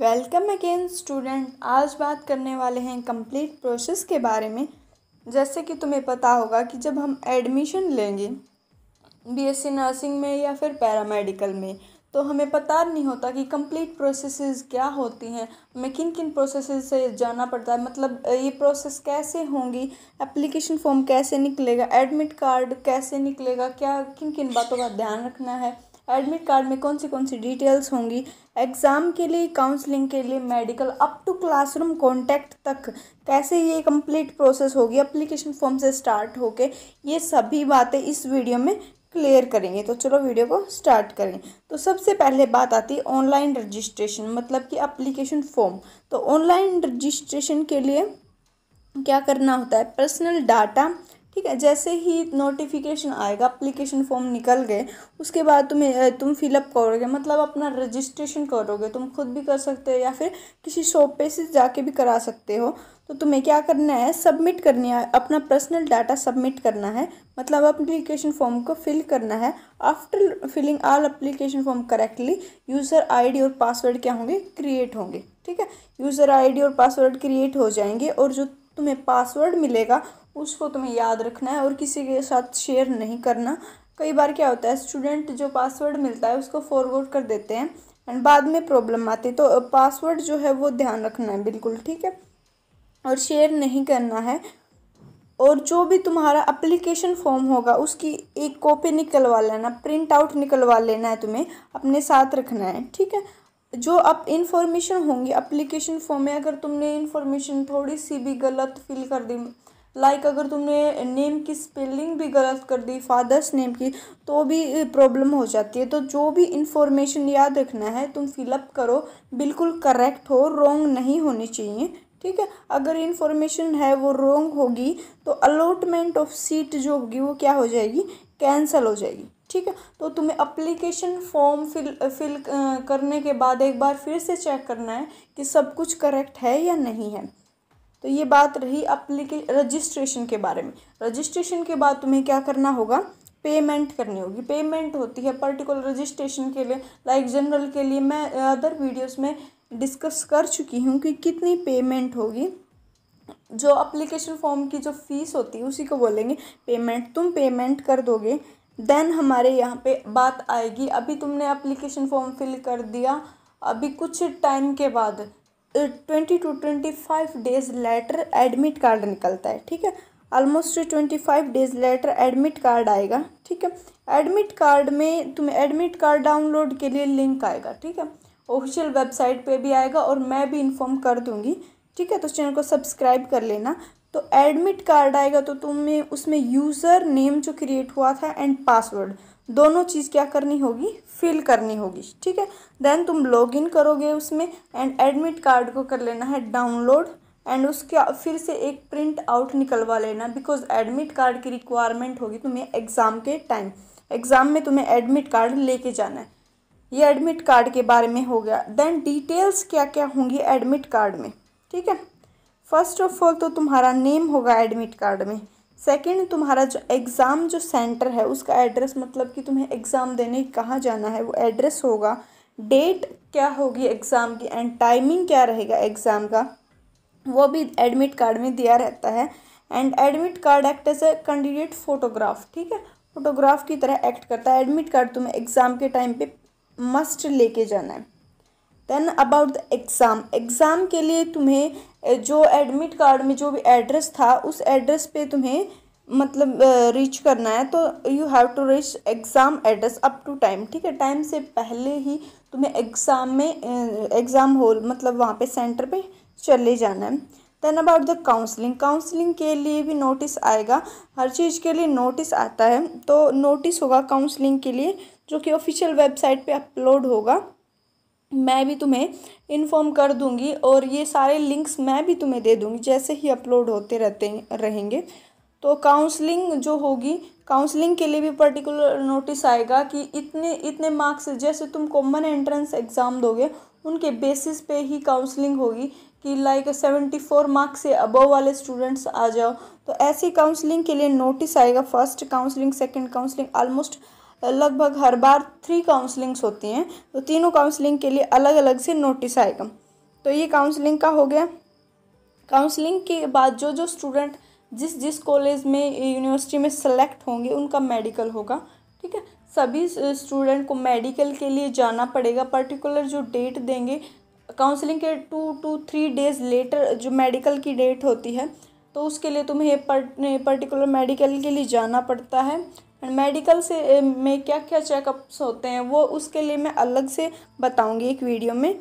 welcome again student आज बात करने वाले हैं कंप्लीट प्रोसेस के बारे में जैसे कि तुम्हें पता होगा कि जब हम एडमिशन लेंगे बीएससी नर्सिंग में या फिर पैरामेडिकल में तो हमें पता नहीं होता कि कंप्लीट प्रोसेसेस क्या होती हैं हमें किन किन प्रोसेसेस से जाना पड़ता है मतलब ये प्रोसेस कैसे होंगी एप्लीकेशन फॉर्म कैसे निकलेगा एडमिट कार्ड कैसे निकलेगा क्या किन किन बातों का ध्यान रखना है एडमिट कार्ड में कौन सी कौन सी डिटेल्स होंगी एग्ज़ाम के लिए काउंसलिंग के लिए medical up to classroom contact तक कैसे ये कंप्लीट प्रोसेस होगी अप्लीकेशन फॉर्म से स्टार्ट होके ये सभी बातें इस वीडियो में क्लियर करेंगे तो चलो वीडियो को स्टार्ट करें तो सबसे पहले बात आती है ऑनलाइन रजिस्ट्रेशन मतलब कि अप्लीकेशन फॉर्म तो ऑनलाइन रजिस्ट्रेशन के लिए क्या करना होता है पर्सनल डाटा ठीक है जैसे ही नोटिफिकेशन आएगा अप्लीकेशन फॉर्म निकल गए उसके बाद तुम तुम फिलअप करोगे मतलब अपना रजिस्ट्रेशन करोगे तुम खुद भी कर सकते हो या फिर किसी शॉप पे से जाके भी करा सकते हो तो तुम्हें क्या करना है सबमिट करनी है अपना पर्सनल डाटा सबमिट करना है मतलब अप्लीकेशन फॉर्म को फिल करना है after filling all application form correctly user ID और पासवर्ड क्या होंगे क्रिएट होंगे ठीक है यूज़र आईडी और पासवर्ड क्रिएट हो जाएंगे और जो तुम्हें पासवर्ड मिलेगा उसको तुम्हें याद रखना है और किसी के साथ शेयर नहीं करना कई बार क्या होता है स्टूडेंट जो पासवर्ड मिलता है उसको फॉरवर्ड कर देते हैं एंड बाद में प्रॉब्लम आती है तो पासवर्ड जो है वो ध्यान रखना है बिल्कुल ठीक है और शेयर नहीं करना है और जो भी तुम्हारा अप्लीकेशन फॉर्म होगा उसकी एक कॉपी निकलवा लेना प्रिंट आउट निकलवा लेना है तुम्हें अपने साथ रखना है ठीक है जो अब इन्फॉर्मेशन होंगी अप्लीकेशन फॉर्म में अगर तुमने इन्फॉर्मेशन थोड़ी सी भी गलत फिल कर दी लाइक अगर तुमने नेम की स्पेलिंग भी गलत कर दी फादर्स नेम की तो भी प्रॉब्लम हो जाती है तो जो भी इंफॉर्मेशन याद रखना है तुम फिलअप करो बिल्कुल करेक्ट हो रॉन्ग नहीं होनी चाहिए ठीक है अगर इन्फॉर्मेशन है वो रॉन्ग होगी तो अलॉटमेंट ऑफ सीट जो होगी वो क्या हो जाएगी कैंसिल हो जाएगी ठीक है तो तुम्हें अप्लीकेशन फॉर्म फिल फिल करने के बाद एक बार फिर से चेक करना है कि सब कुछ करेक्ट है या नहीं है तो ये बात रही अप्लीके रजिस्ट्रेशन के बारे में रजिस्ट्रेशन के बाद तुम्हें क्या करना होगा पेमेंट करनी होगी पेमेंट होती है पर्टिकुलर रजिस्ट्रेशन के लिए लाइक जनरल के लिए मैं अदर वीडियोस में डिस्कस कर चुकी हूँ कि कितनी पेमेंट होगी जो अप्लीकेशन फॉर्म की जो फीस होती है उसी को बोलेंगे पेमेंट तुम पेमेंट कर दोगे देन हमारे यहाँ पे बात आएगी अभी तुमने अप्लीकेशन फॉर्म फिल कर दिया अभी कुछ टाइम के बाद twenty two twenty five days later admit card निकलता है ठीक है almost twenty five days later admit card आएगा ठीक है एडमिट कार्ड में तुम्हें एडमिट कार्ड डाउनलोड के लिए लिंक आएगा ठीक है ऑफिशियल वेबसाइट पे भी आएगा और मैं भी इन्फॉर्म कर दूँगी ठीक है तो चैनल को सब्सक्राइब कर लेना तो एडमिट कार्ड आएगा तो तुम्हें उसमें यूज़र नेम जो क्रिएट हुआ था एंड पासवर्ड दोनों चीज़ क्या करनी होगी फिल करनी होगी ठीक है देन तुम लॉग इन करोगे उसमें एंड एडमिट कार्ड को कर लेना है डाउनलोड एंड उसके फिर से एक प्रिंट आउट निकलवा लेना बिकॉज एडमिट कार्ड की रिक्वायरमेंट होगी तुम्हें एग्ज़ाम के टाइम एग्ज़ाम में तुम्हें एडमिट कार्ड लेके जाना है ये एडमिट कार्ड के बारे में हो गया देन डिटेल्स क्या क्या होंगी एडमिट कार्ड में ठीक है फर्स्ट ऑफ ऑल तो तुम्हारा नेम होगा एडमिट कार्ड में सेकंड तुम्हारा जो एग्ज़ाम जो सेंटर है उसका एड्रेस मतलब कि तुम्हें एग्ज़ाम देने कहाँ जाना है वो एड्रेस होगा डेट क्या होगी एग्ज़ाम की एंड टाइमिंग क्या रहेगा एग्ज़ाम का वो भी एडमिट कार्ड में दिया रहता है and admit card act as a candidate photograph ठीक है फ़ोटोग्राफ की तरह एक्ट करता है एडमिट कार्ड तुम्हें एग्ज़ाम के टाइम पे मस्ट लेके जाना है then about the exam exam के लिए तुम्हें जो एडमिट कार्ड में जो भी एड्रेस था उस एड्रेस पे तुम्हें मतलब रीच करना है तो you have to reach exam address up to time ठीक है टाइम से पहले ही तुम्हें एग्ज़ाम में एग्ज़ाम हॉल मतलब वहाँ पे सेंटर पे चले जाना है then about the counselling counselling के लिए भी नोटिस आएगा हर चीज़ के लिए नोटिस आता है तो नोटिस होगा काउंसलिंग के लिए जो कि ऑफिशियल वेबसाइट पे अपलोड होगा मैं भी तुम्हें इन्फॉर्म कर दूंगी और ये सारे लिंक्स मैं भी तुम्हें दे दूंगी जैसे ही अपलोड होते रहते रहेंगे तो काउंसलिंग जो होगी काउंसलिंग के लिए भी पर्टिकुलर नोटिस आएगा कि इतने इतने मार्क्स जैसे तुम कॉमन एंट्रेंस एग्ज़ाम दोगे उनके बेसिस पे ही काउंसलिंग होगी कि लाइक सेवेंटी फोर मार्क्स से अबव वाले स्टूडेंट्स आ जाओ तो ऐसी काउंसलिंग के लिए नोटिस आएगा first counselling second counselling almost लगभग हर बार थ्री काउंसलिंग्स होती हैं तो तीनों काउंसलिंग के लिए अलग अलग से नोटिस आएगा तो ये काउंसलिंग का हो गया काउंसलिंग के बाद जो जो स्टूडेंट जिस जिस कॉलेज में यूनिवर्सिटी में सेलेक्ट होंगे उनका मेडिकल होगा ठीक है सभी स्टूडेंट को मेडिकल के लिए जाना पड़ेगा पर्टिकुलर जो डेट देंगे काउंसलिंग के two to three days later जो मेडिकल की डेट होती है तो उसके लिए तुम्हें पर्टिकुलर मेडिकल के लिए जाना पड़ता है मेडिकल से में क्या क्या चेकअप्स होते हैं वो उसके लिए मैं अलग से बताऊंगी एक वीडियो में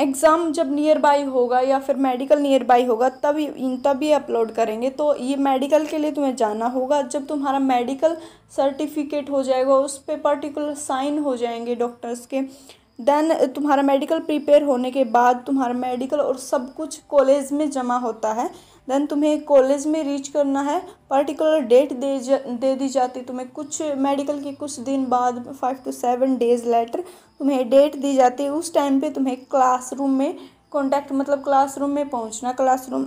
एग्ज़ाम जब नियर बाई होगा या फिर मेडिकल नियर बाई होगा तभी तभी अपलोड करेंगे तो ये मेडिकल के लिए तुम्हें जाना होगा जब तुम्हारा मेडिकल सर्टिफिकेट हो जाएगा उस पर पर्टिकुलर साइन हो जाएंगे डॉक्टर्स के देन uh, तुम्हारा मेडिकल प्रिपेयर होने के बाद तुम्हारा मेडिकल और सब कुछ कॉलेज में जमा होता है देन तुम्हें कॉलेज में रीच करना है पर्टिकुलर डेट दे जा दे दी जाती तुम्हें कुछ मेडिकल के कुछ दिन बाद five to seven days later तुम्हें डेट दी जाती है उस टाइम पे तुम्हें क्लासरूम में कॉन्टैक्ट मतलब क्लासरूम में पहुंचना क्लासरूम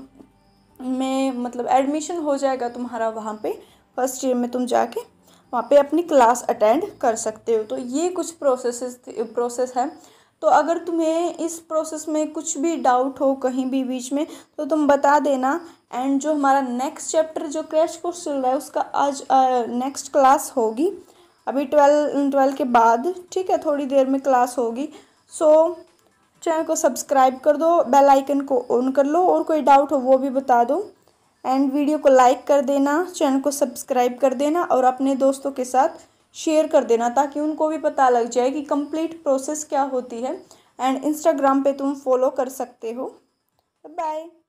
में मतलब एडमिशन हो जाएगा तुम्हारा वहाँ पे फर्स्ट ईयर में तुम जाके वहाँ पे अपनी क्लास अटेंड कर सकते हो तो ये कुछ प्रोसेस प्रोसेस है तो अगर तुम्हें इस प्रोसेस में कुछ भी डाउट हो कहीं भी बीच में तो तुम बता देना एंड जो हमारा नेक्स्ट चैप्टर जो क्रैश कोर्स चल रहा है उसका आज नेक्स्ट क्लास होगी अभी ट्वेल्व ट्वेल्व के बाद ठीक है थोड़ी देर में क्लास होगी सो so, चैनल को सब्सक्राइब कर दो बेल आइकन को ऑन कर लो और कोई डाउट हो वो भी बता दो एंड वीडियो को लाइक कर देना चैनल को सब्सक्राइब कर देना और अपने दोस्तों के साथ शेयर कर देना ताकि उनको भी पता लग जाए कि कंप्लीट प्रोसेस क्या होती है एंड इंस्टाग्राम पे तुम फॉलो कर सकते हो बाय